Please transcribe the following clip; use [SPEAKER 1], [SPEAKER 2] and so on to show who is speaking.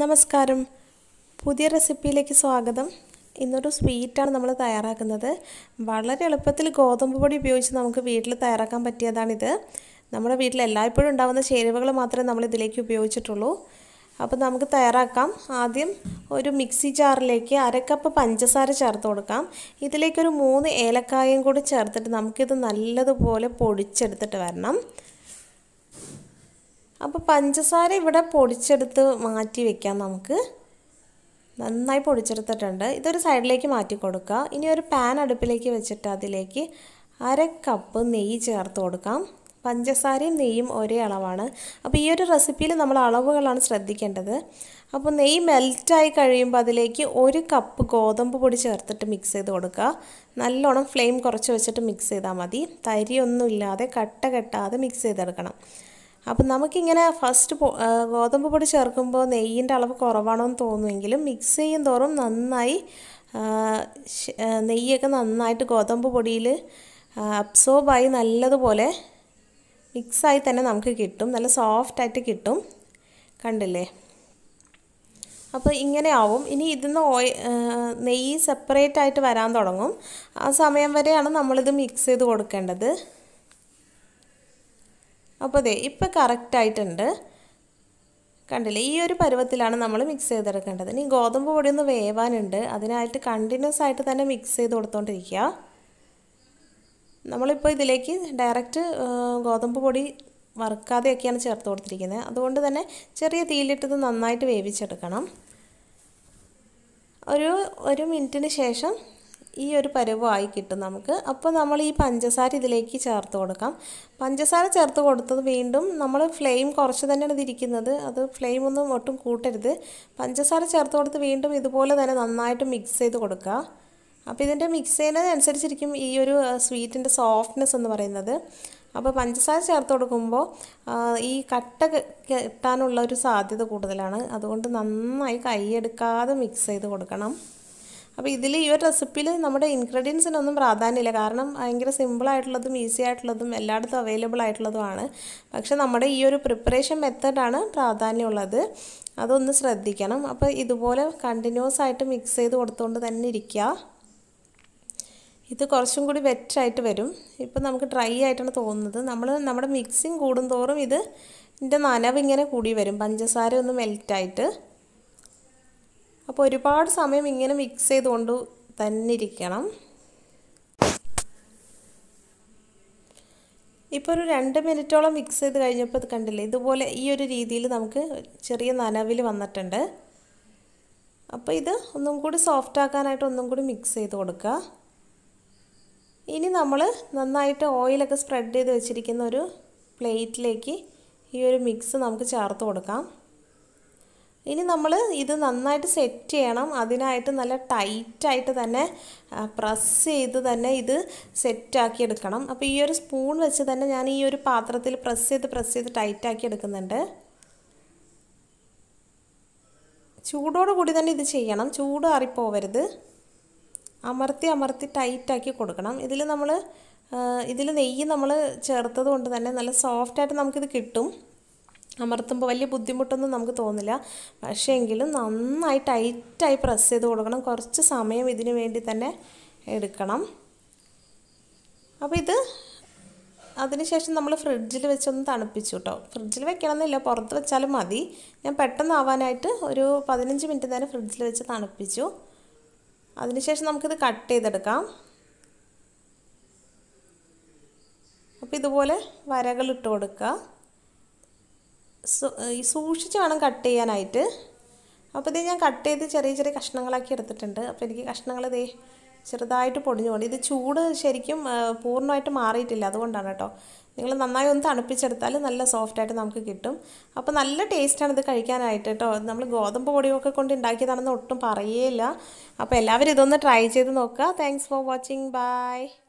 [SPEAKER 1] നമസ്കാരം പുതിയ റെസിപ്പിയിലേക്ക് സ്വാഗതം ഇന്നൊരു സ്വീറ്റാണ് നമ്മൾ തയ്യാറാക്കുന്നത് വളരെ എളുപ്പത്തിൽ ഗോതമ്പ് പൊടി ഉപയോഗിച്ച് നമുക്ക് വീട്ടിൽ തയ്യാറാക്കാൻ പറ്റിയതാണിത് നമ്മുടെ വീട്ടിൽ എല്ലായ്പ്പോഴും ഉണ്ടാകുന്ന ചേരുവകൾ മാത്രമേ നമ്മൾ ഇതിലേക്ക് ഉപയോഗിച്ചിട്ടുള്ളൂ അപ്പോൾ നമുക്ക് തയ്യാറാക്കാം ആദ്യം ഒരു മിക്സി ജാറിലേക്ക് അരക്കപ്പ് പഞ്ചസാര ചേർത്ത് കൊടുക്കാം ഇതിലേക്കൊരു മൂന്ന് ഏലക്കായും കൂടി ചേർത്തിട്ട് നമുക്കിത് നല്ലതുപോലെ പൊടിച്ചെടുത്തിട്ട് വരണം അപ്പോൾ പഞ്ചസാര ഇവിടെ പൊടിച്ചെടുത്ത് മാറ്റി വെക്കാം നമുക്ക് നന്നായി പൊടിച്ചെടുത്തിട്ടുണ്ട് ഇതൊരു സൈഡിലേക്ക് മാറ്റി കൊടുക്കുക ഇനി ഒരു പാൻ അടുപ്പിലേക്ക് വെച്ചിട്ട് അതിലേക്ക് അര കപ്പ് നെയ്യ് ചേർത്ത് കൊടുക്കാം പഞ്ചസാരയും നെയ്യും ഒരേ അളവാണ് അപ്പോൾ ഈ ഒരു റെസിപ്പിയിൽ നമ്മൾ അളവുകളാണ് ശ്രദ്ധിക്കേണ്ടത് അപ്പോൾ നെയ്യ് മെൽറ്റായി കഴിയുമ്പോൾ അതിലേക്ക് ഒരു കപ്പ് ഗോതമ്പ് പൊടി ചേർത്തിട്ട് മിക്സ് ചെയ്ത് കൊടുക്കുക നല്ലോണം ഫ്ലെയിം കുറച്ച് വെച്ചിട്ട് മിക്സ് ചെയ്താൽ മതി തരിയൊന്നും ഇല്ലാതെ കട്ട കെട്ടാതെ മിക്സ് ചെയ്തെടുക്കണം അപ്പം നമുക്കിങ്ങനെ ഫസ്റ്റ് ഗോതമ്പ് പൊടി ചേർക്കുമ്പോൾ നെയ്യിൻ്റെ അളവ് കുറവാണെന്ന് തോന്നുമെങ്കിലും മിക്സ് ചെയ്യും തോറും നന്നായി നെയ്യൊക്കെ നന്നായിട്ട് ഗോതമ്പ് പൊടിയിൽ അബ്സോർബായി നല്ലതുപോലെ മിക്സായി തന്നെ നമുക്ക് കിട്ടും നല്ല സോഫ്റ്റായിട്ട് കിട്ടും കണ്ടില്ലേ അപ്പോൾ ഇങ്ങനെ ആവും ഇനി ഇതിന്ന് ഓയ നെയ്യ് സെപ്പറേറ്റ് ആയിട്ട് വരാൻ തുടങ്ങും ആ സമയം വരെയാണ് നമ്മളിത് മിക്സ് ചെയ്ത് കൊടുക്കേണ്ടത് അപ്പോൾ അതെ ഇപ്പോൾ കറക്റ്റായിട്ടുണ്ട് കണ്ടില്ലേ ഈ ഒരു പരുവത്തിലാണ് നമ്മൾ മിക്സ് ചെയ്തെടുക്കേണ്ടത് ഇനി ഗോതമ്പ് പൊടി ഒന്ന് വേവാനുണ്ട് അതിനായിട്ട് കണ്ടിന്യൂസ് ആയിട്ട് തന്നെ മിക്സ് ചെയ്ത് കൊടുത്തോണ്ടിരിക്കുക നമ്മളിപ്പോൾ ഇതിലേക്ക് ഡയറക്റ്റ് ഗോതമ്പ് പൊടി വറുക്കാതെയൊക്കെയാണ് ചേർത്ത് കൊടുത്തിരിക്കുന്നത് അതുകൊണ്ട് തന്നെ ചെറിയ തീയിലിട്ടത് നന്നായിട്ട് വേവിച്ചെടുക്കണം ഒരു ഒരു മിനിറ്റിന് ശേഷം ഈ ഒരു പരുവമായി കിട്ടും നമുക്ക് അപ്പോൾ നമ്മൾ ഈ പഞ്ചസാര ഇതിലേക്ക് ചേർത്ത് കൊടുക്കാം പഞ്ചസാര ചേർത്ത് കൊടുത്തത് വീണ്ടും നമ്മൾ ഫ്ലെയിം കുറച്ച് തന്നെയാണ് ഇതിരിക്കുന്നത് അത് ഫ്ലെയിം ഒന്നും ഒട്ടും കൂട്ടരുത് പഞ്ചസാര ചേർത്ത് കൊടുത്ത് വീണ്ടും ഇതുപോലെ തന്നെ നന്നായിട്ട് മിക്സ് ചെയ്ത് കൊടുക്കുക അപ്പോൾ ഇതിൻ്റെ മിക്സ് ചെയ്യുന്നതിനനുസരിച്ചിരിക്കും ഈ ഒരു സ്വീറ്റിൻ്റെ സോഫ്റ്റ്നെസ് എന്ന് പറയുന്നത് അപ്പോൾ പഞ്ചസാര ചേർത്ത് കൊടുക്കുമ്പോൾ ഈ കട്ട കിട്ടാനുള്ള ഒരു സാധ്യത കൂടുതലാണ് അതുകൊണ്ട് നന്നായി കൈയെടുക്കാതെ മിക്സ് ചെയ്ത് കൊടുക്കണം അപ്പോൾ ഇതിൽ ഈ ഒരു റെസിപ്പിയിൽ നമ്മുടെ ഇൻഗ്രീഡിയൻസിനൊന്നും പ്രാധാന്യമില്ല കാരണം ഭയങ്കര സിമ്പിളായിട്ടുള്ളതും ഈസി ആയിട്ടുള്ളതും എല്ലായിടത്തും അവൈലബിൾ ആയിട്ടുള്ളതുമാണ് പക്ഷേ നമ്മുടെ ഈ ഒരു പ്രിപ്പറേഷൻ മെത്തേഡാണ് പ്രാധാന്യമുള്ളത് അതൊന്ന് ശ്രദ്ധിക്കണം അപ്പോൾ ഇതുപോലെ കണ്ടിന്യൂസ് ആയിട്ട് മിക്സ് ചെയ്ത് കൊടുത്തുകൊണ്ട് തന്നെ ഇരിക്കുക ഇത് കുറച്ചും കൂടി വെറ്റായിട്ട് വരും ഇപ്പം നമുക്ക് ഡ്രൈ ആയിട്ടാണ് തോന്നുന്നത് നമ്മൾ നമ്മുടെ മിക്സിങ് കൂടുന്തോറും ഇത് ഇതിൻ്റെ നനവ് ഇങ്ങനെ കൂടി വരും പഞ്ചസാര ഒന്ന് മെൽറ്റായിട്ട് അപ്പോൾ ഒരുപാട് സമയം ഇങ്ങനെ മിക്സ് ചെയ്തുകൊണ്ട് തന്നെ ഇരിക്കണം ഇപ്പോൾ ഒരു രണ്ട് മിനിറ്റോളം മിക്സ് ചെയ്ത് കഴിഞ്ഞപ്പോൾ അത് കണ്ടില്ലേ ഇതുപോലെ ഈ ഒരു രീതിയിൽ നമുക്ക് ചെറിയ നനവിൽ വന്നിട്ടുണ്ട് അപ്പോൾ ഇത് ഒന്നും കൂടി സോഫ്റ്റ് ആക്കാനായിട്ട് ഒന്നും കൂടി മിക്സ് ചെയ്ത് കൊടുക്കുക ഇനി നമ്മൾ നന്നായിട്ട് ഓയിലൊക്കെ സ്പ്രെഡ് ചെയ്ത് വെച്ചിരിക്കുന്ന ഒരു പ്ലേറ്റിലേക്ക് ഈ ഒരു മിക്സ് നമുക്ക് ചേർത്ത് കൊടുക്കാം ഇനി നമ്മൾ ഇത് നന്നായിട്ട് സെറ്റ് ചെയ്യണം അതിനായിട്ട് നല്ല ടൈറ്റായിട്ട് തന്നെ പ്രസ് ചെയ്ത് തന്നെ ഇത് സെറ്റാക്കി എടുക്കണം അപ്പോൾ ഈ ഒരു സ്പൂൺ വെച്ച് തന്നെ ഞാൻ ഈ ഒരു പാത്രത്തിൽ പ്രസ് ചെയ്ത് പ്രസ് ചെയ്ത് ടൈറ്റാക്കി എടുക്കുന്നുണ്ട് കൂടി തന്നെ ഇത് ചെയ്യണം ചൂട് അറിപ്പോവരുത് അമർത്തി അമർത്തി ടൈറ്റാക്കി കൊടുക്കണം ഇതിൽ നമ്മൾ ഇതിൽ നെയ്യ് നമ്മൾ ചേർത്തത് കൊണ്ട് തന്നെ നല്ല സോഫ്റ്റായിട്ട് നമുക്കിത് കിട്ടും അമർത്തുമ്പോൾ വലിയ ബുദ്ധിമുട്ടൊന്നും നമുക്ക് തോന്നില്ല പക്ഷേ എങ്കിലും നന്നായി ടൈറ്റായി പ്രസ് ചെയ്ത് കൊടുക്കണം കുറച്ച് സമയം ഇതിനു വേണ്ടി തന്നെ എടുക്കണം അപ്പോൾ ഇത് അതിനുശേഷം നമ്മൾ ഫ്രിഡ്ജിൽ വെച്ചൊന്ന് തണുപ്പിച്ചു കേട്ടോ ഫ്രിഡ്ജിൽ വെക്കണമെന്നില്ല പുറത്ത് വെച്ചാലും മതി ഞാൻ പെട്ടെന്ന് ആവാനായിട്ട് ഒരു പതിനഞ്ച് മിനിറ്റ് നേരം ഫ്രിഡ്ജിൽ വെച്ച് തണുപ്പിച്ചു അതിനുശേഷം നമുക്കിത് കട്ട് ചെയ്തെടുക്കാം അപ്പോൾ ഇതുപോലെ വരകൾ ഇട്ട് കൊടുക്കുക ഈ സൂക്ഷിച്ച് വേണം കട്ട് ചെയ്യാനായിട്ട് അപ്പോൾ ഇത് ഞാൻ കട്ട് ചെയ്ത് ചെറിയ ചെറിയ കഷ്ണങ്ങളാക്കി എടുത്തിട്ടുണ്ട് അപ്പോൾ എനിക്ക് കഷ്ണങ്ങൾ ഇതേ ചെറുതായിട്ട് പൊടിഞ്ഞു ഇത് ചൂട് ശരിക്കും പൂർണ്ണമായിട്ട് മാറിയിട്ടില്ല അതുകൊണ്ടാണ് കേട്ടോ നിങ്ങൾ നന്നായി ഒന്ന് തണുപ്പിച്ചെടുത്താൽ നല്ല സോഫ്റ്റായിട്ട് നമുക്ക് കിട്ടും അപ്പോൾ നല്ല ടേസ്റ്റാണ് ഇത് കഴിക്കാനായിട്ട് കേട്ടോ നമ്മൾ ഗോതമ്പ് പൊടിയൊക്കെ കൊണ്ട് ഉണ്ടാക്കിയതാണെന്ന് ഒട്ടും പറയേയില്ല അപ്പോൾ എല്ലാവരും ഇതൊന്ന് ട്രൈ ചെയ്ത് നോക്കുക താങ്ക്സ് ഫോർ വാച്ചിങ് ബൈ